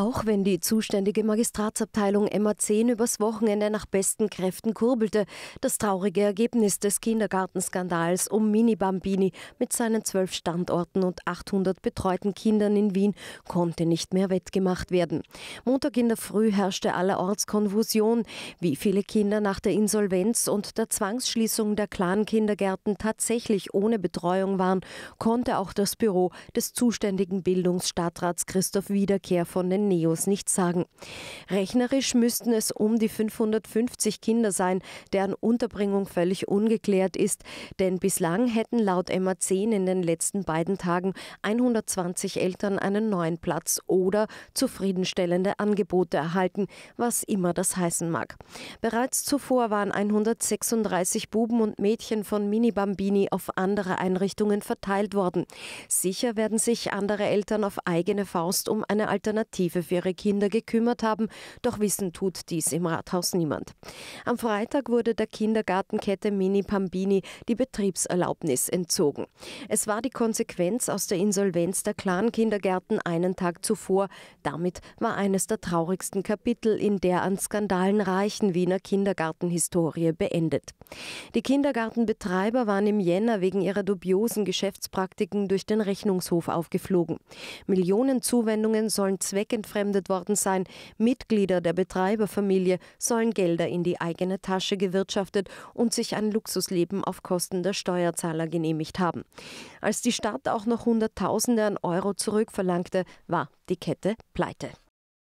Auch wenn die zuständige Magistratsabteilung MA10 übers Wochenende nach besten Kräften kurbelte, das traurige Ergebnis des Kindergartenskandals um Mini Bambini mit seinen zwölf Standorten und 800 betreuten Kindern in Wien konnte nicht mehr wettgemacht werden. Montag in der Früh herrschte allerorts Konfusion, wie viele Kinder nach der Insolvenz und der Zwangsschließung der Clan-Kindergärten tatsächlich ohne Betreuung waren, konnte auch das Büro des zuständigen Bildungsstadtrats Christoph Wiederkehr von den Neos nicht sagen. Rechnerisch müssten es um die 550 Kinder sein, deren Unterbringung völlig ungeklärt ist, denn bislang hätten laut MA10 in den letzten beiden Tagen 120 Eltern einen neuen Platz oder zufriedenstellende Angebote erhalten, was immer das heißen mag. Bereits zuvor waren 136 Buben und Mädchen von Mini Bambini auf andere Einrichtungen verteilt worden. Sicher werden sich andere Eltern auf eigene Faust um eine Alternative Perspektive für ihre Kinder gekümmert haben, doch wissen tut dies im Rathaus niemand. Am Freitag wurde der Kindergartenkette Mini Pambini die Betriebserlaubnis entzogen. Es war die Konsequenz aus der Insolvenz der Clan-Kindergärten einen Tag zuvor. Damit war eines der traurigsten Kapitel in der an Skandalen reichen Wiener Kindergartenhistorie beendet. Die Kindergartenbetreiber waren im Jänner wegen ihrer dubiosen Geschäftspraktiken durch den Rechnungshof aufgeflogen. Millionen Zuwendungen sollen zwecken entfremdet worden sein. Mitglieder der Betreiberfamilie sollen Gelder in die eigene Tasche gewirtschaftet und sich ein Luxusleben auf Kosten der Steuerzahler genehmigt haben. Als die Stadt auch noch Hunderttausende an Euro zurückverlangte, war die Kette pleite.